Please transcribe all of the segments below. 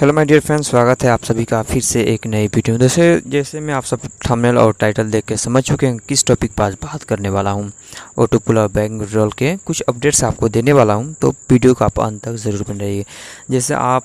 hello my dear friends स्वागत है आप सभी का फिर से एक नई वीडियो में जैसे जैसे मैं आप सब थंबनेल और टाइटल देख के समझ चुके हैं किस टॉपिक पर आज बात करने वाला हूँ ऑटो पुल और बैंक रोल के कुछ अपडेट्स आपको देने वाला हूँ तो वीडियो का आप अंत तक ज़रूर बन रहिए जैसे आप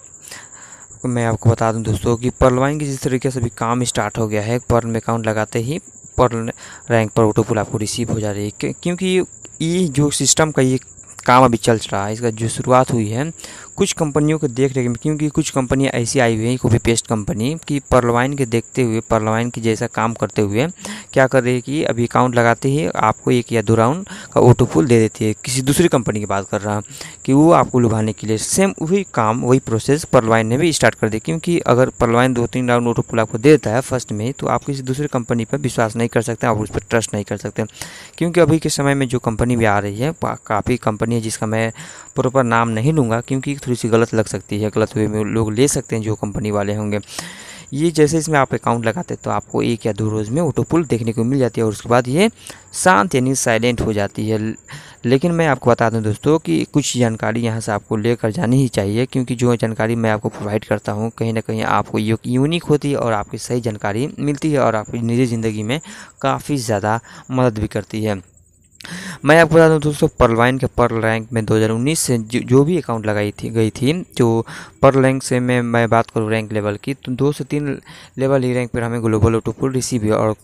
मैं आपको बता दूँ दोस्तों कि पर्लवाइन की जिस तरीके से अभी काम स्टार्ट हो गया है पर्ल में अकाउंट लगाते ही पर्ल रैंक पर ऑटो पुल आपको रिसीव हो जा रही है क्योंकि ये जो सिस्टम का ये काम अभी चल रहा है इसका जो शुरुआत हुई है कुछ कंपनियों को देख रेख में क्योंकि कुछ कंपनियाँ ऐसी आई हुई हैं कॉपी पेस्ट कंपनी कि परलवाइन के देखते हुए परलवाइन की जैसा काम करते हुए क्या कर रही है कि अभी अकाउंट लगाते ही आपको एक या दो राउंड का ऑटो फुल दे देती है किसी दूसरी कंपनी की बात कर रहा हूँ कि वो आपको लुभाने के लिए सेम वही काम वही प्रोसेस परलवाइन ने भी स्टार्ट कर दिया क्योंकि अगर परलवाइन दो तीन राउंड ऑटो फुल आपको दे देता है फर्स्ट में तो आप किसी दूसरी कंपनी पर विश्वास नहीं कर सकते आप उस पर ट्रस्ट नहीं कर सकते क्योंकि अभी के समय में जो कंपनी भी आ रही है काफ़ी कंपनी कंपनी है जिसका मैं प्रॉपर नाम नहीं लूँगा क्योंकि थोड़ी सी गलत लग सकती है गलत वे में लोग ले सकते हैं जो कंपनी वाले होंगे ये जैसे इसमें आप अकाउंट लगाते हैं तो आपको एक या दो रोज़ में ऑटो पुल देखने को मिल जाती है और उसके बाद ये शांत यानी साइलेंट हो जाती है लेकिन मैं आपको बता दूं दोस्तों कि कुछ जानकारी यहाँ से आपको लेकर जानी ही चाहिए क्योंकि जो जानकारी मैं आपको प्रोवाइड करता हूँ कहीं ना कहीं आपको यूनिक होती है और आपकी सही जानकारी मिलती है और आपकी निजी ज़िंदगी में काफ़ी ज़्यादा मदद भी करती है मैं आपको बता दूं दोस्तों परलवाइन के पर्ल रैंक में 2019 से जो भी अकाउंट लगाई थी गई थी जो पर्ल रैंक से मैं मैं बात करूँ रैंक लेवल की तो दो से तीन लेवल ही रैंक पर हमें ग्लोबल ओटोपुल रिसीव हुआ और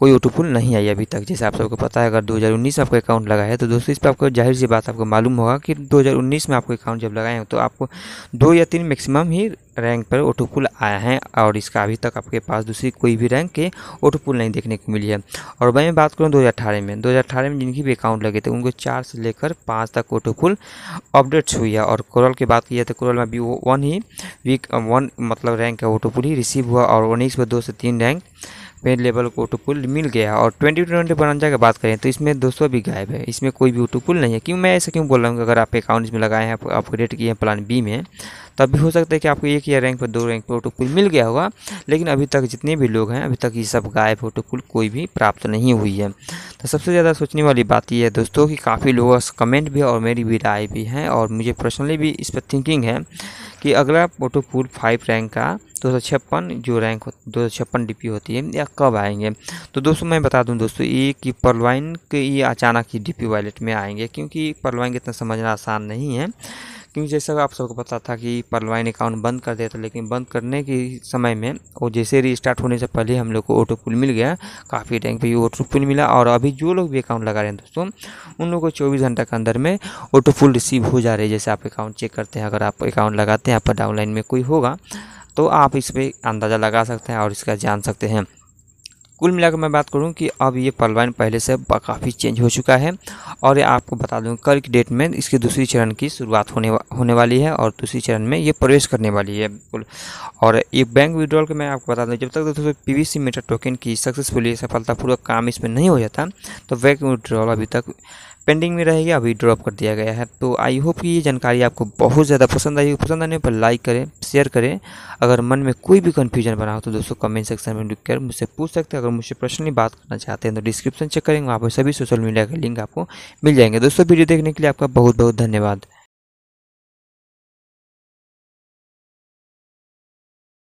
कोई ओटोपुल नहीं आई अभी तक जैसे आप सबको पता है अगर में आपका अकाउंट लगाया है तो दोस्तों इस पर आपको जाहिर सी बात आपको मालूम होगा कि दो में आपको अकाउंट जब लगाए हो तो आपको दो या तीन मैक्सिमम ही रैंक पर ऑटो पुल आया है और इसका अभी तक आपके पास दूसरी कोई भी रैंक के ऑटो पुल नहीं देखने को मिली है और वही बात करूँ दो में दो में जिनकी भी अकाउंट लगे थे उनको चार से लेकर पाँच तक ऑटो पुल अपडेट्स हुई है और कोरल की बात की जाए तो कोरल में भी वन ही वीक वन मतलब रैंक का ऑटो पुल ही रिसीव हुआ और उन्नीस में दो से तीन रैंक पेड लेवल को ऑटो पुल मिल गया और ट्वेंटी ट्वेंटी बनंजा की बात करें तो इसमें दो सौ भी गायब है इसमें कोई भी ऑटो पुल नहीं है क्यों मैं ऐसा क्यों बोल रहा हूँ अगर आप अकाउंट इसमें लगाए हैं आप अपग्रेड किए हैं प्लान बी में तब भी हो सकता है कि आपको एक या रैंक पर दो रैंक पर कुल मिल गया होगा लेकिन अभी तक जितने भी लोग हैं अभी तक ये सब गायब कुल कोई भी प्राप्त नहीं हुई है तो सबसे ज़्यादा सोचने वाली बात यह है दोस्तों कि काफ़ी लोगों का कमेंट भी और मेरी भी राय भी है और मुझे पर्सनली भी इस पर थिंकिंग है कि अगला कुल फाइव रैंक का दो सौ छप्पन जो रैंक दो सौ छप्पन डी होती है या कब आएंगे तो दोस्तों मैं बता दूं दोस्तों ये कि परलवाइन के ये अचानक ही डी पी वॉलेट में आएंगे क्योंकि परलवाइन इतना समझना आसान नहीं है क्योंकि जैसा आप सबको पता था कि परवाइन अकाउंट बंद कर दिया था लेकिन बंद करने के समय में वो जैसे रिस्टार्ट होने से पहले हम लोग को ऑटो पुल मिल गया काफ़ी टाइम पे ऑटो पुल मिला और अभी जो लोग भी अकाउंट लगा रहे हैं दोस्तों उन लोगों को चौबीस घंटा के अंदर में ऑटो पुल रिसीव हो जा रही है जैसे आप अकाउंट चेक करते हैं अगर आप अकाउंट लगाते हैं आपका डाउनलाइन में कोई होगा तो आप इस पर अंदाज़ा लगा सकते हैं और इसका जान सकते हैं कुल मिलाकर मैं बात करूं कि अब ये पलवाइन पहले से काफ़ी चेंज हो चुका है और ये आपको बता दूं कल की डेट में इसके दूसरी चरण की शुरुआत होने वा, होने वाली है और दूसरी चरण में ये प्रवेश करने वाली है और ये बैंक विड्रॉल का मैं आपको बता दूं जब तक दोस्तों P V C meter token की सक्सेसफुली सफलतापूर्वक काम इसमें नहीं हो जाता तो बैंक विड्रॉल अभी तक पेंडिंग में रहेगी अभी ड्रॉप कर दिया गया है तो आई होप कि ये जानकारी आपको बहुत ज़्यादा पसंद आई पसंद आने पर लाइक करें शेयर करें अगर मन में कोई भी कन्फ्यूजन बना हो तो दोस्तों कमेंट सेक्शन में लिख कर मुझसे पूछ सकते हैं अगर मुझसे पर्सनली बात करना चाहते हैं तो डिस्क्रिप्शन चेक करेंगे वहाँ पर सभी सोशल मीडिया के लिंक आपको मिल जाएंगे दोस्तों वीडियो देखने के लिए आपका बहुत बहुत धन्यवाद